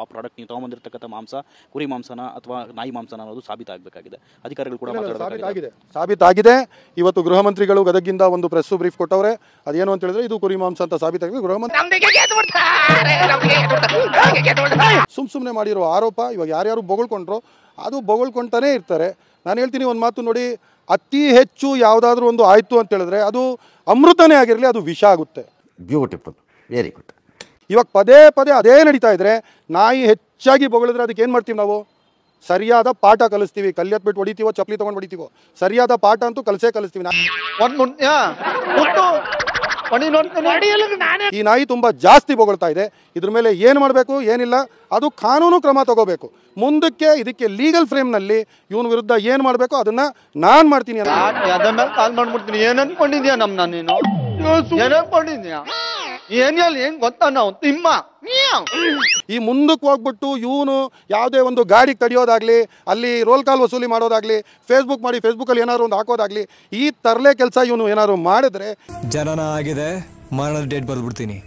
ಆ ಪ್ರಾಡಕ್ಟ್ ನೀವು ತಗೊಂಬಂದಿರತಕ್ಕಂಥ ಮಾಂಸ ಕುರಿ ಮಾಂಸನ ಅಥವಾ ನಾಯಿ ಮಾಂಸನ ಅನ್ನೋದು ಸಾಬೀತಾಗಬೇಕಾಗಿದೆ ಅಧಿಕಾರಿಗಳು ಕೂಡ ಸಾಬೀತಾಗಿದೆ ಇವತ್ತು ಗೃಹ ಮಂತ್ರಿಗಳು ಗದಗಿಂದ ಒಂದು ಪ್ರೆಸ್ ಬ್ರೀಫ್ ಕೊಟ್ಟವ್ರೆ ಅದೇನು ಅಂತ ಹೇಳಿದ್ರೆ ಇದು ಕುರಿ ಮಾಂಸ ಅಂತ ಸಾಬೀತಾಗಿದೆ ಗೃಹ ಸುಮ್ ಸುಮ್ನೆ ಮಾಡಿರೋ ಆರೋಪ ಇವಾಗ ಯಾರ್ಯಾರು ಬೊಗಳ್ಕೊಂಡ್ರು ಅದು ಬೊಗಳ್ಕೊಂತಾನೆ ಇರ್ತಾರೆ ನಾನು ಹೇಳ್ತೀನಿ ಒಂದು ಮಾತು ನೋಡಿ ಅತಿ ಹೆಚ್ಚು ಯಾವುದಾದ್ರೂ ಒಂದು ಆಯಿತು ಅಂತ ಹೇಳಿದ್ರೆ ಅದು ಅಮೃತನೇ ಆಗಿರಲಿ ಅದು ವಿಷ ಆಗುತ್ತೆ ಬ್ಯೂಟಿಫುಲ್ ವೆರಿ ಗುಡ್ ಇವಾಗ ಪದೇ ಪದೇ ಅದೇ ನಡೀತಾ ಇದ್ರೆ ನಾಯಿ ಹೆಚ್ಚಾಗಿ ಬೊಗಳಿದ್ರೆ ಅದಕ್ಕೆ ಏನು ಮಾಡ್ತೀವಿ ನಾವು ಸರಿಯಾದ ಪಾಠ ಕಲಿಸ್ತೀವಿ ಕಲ್ಯತ್ ಬಿಟ್ಟು ಹೊಡಿತೀವೋ ಚಪ್ಪಲಿ ತೊಗೊಂಡು ಹೊಡಿತೀವೋ ಸರಿಯಾದ ಪಾಠ ಅಂತೂ ಕಲಸೇ ಕಲಿಸ್ತೀವಿ ಈ ನಾಯಿ ತುಂಬ ಜಾಸ್ತಿ ಬೊಗಳ್ತಾ ಇದೆ ಇದ್ರ ಮೇಲೆ ಏನು ಮಾಡಬೇಕು ಏನಿಲ್ಲ ಅದು ಕಾನೂನು ಕ್ರಮ ತಗೋಬೇಕು ಮುಂದಕ್ಕೆ ಇದಕ್ಕೆ ಲೀಗಲ್ ಫ್ರೇಮ್ನಲ್ಲಿ ಇವನ ವಿರುದ್ಧ ಏನು ಮಾಡಬೇಕು ಅದನ್ನ ನಾನು ಮಾಡ್ತೀನಿ ಕಾಲ್ ಮಾಡ್ಬಿಡ್ತೀನಿ ಏನು ಅನ್ಕೊಂಡಿದ್ಯಾ ನಮ್ಮ ನಾನು ಏನಿಲ್ಲ ಏನು ಗೊತ್ತಾ ನಾವು ತಿಮ್ಮ ಈ ಮುಂದಕ್ಕೆ ಹೋಗ್ಬಿಟ್ಟು ಇವನು ಯಾವುದೇ ಒಂದು ಗಾಡಿ ಕಡಿಯೋದಾಗ್ಲಿ ಅಲ್ಲಿ ರೋಲ್ ಕಾಲ್ ವಸೂಲಿ ಮಾಡೋದಾಗ್ಲಿ ಫೇಸ್ಬುಕ್ ಮಾಡಿ ಅಲ್ಲಿ ಏನಾದ್ರು ಒಂದು ಹಾಕೋದಾಗ್ಲಿ ಈ ತರಲೆ ಕೆಲಸ ಇವನು ಏನಾದ್ರು ಮಾಡಿದ್ರೆ ಜನನ ಆಗಿದೆ ಮರಣದ ಡೇಟ್ ಬರ್ಬಿಡ್ತೀನಿ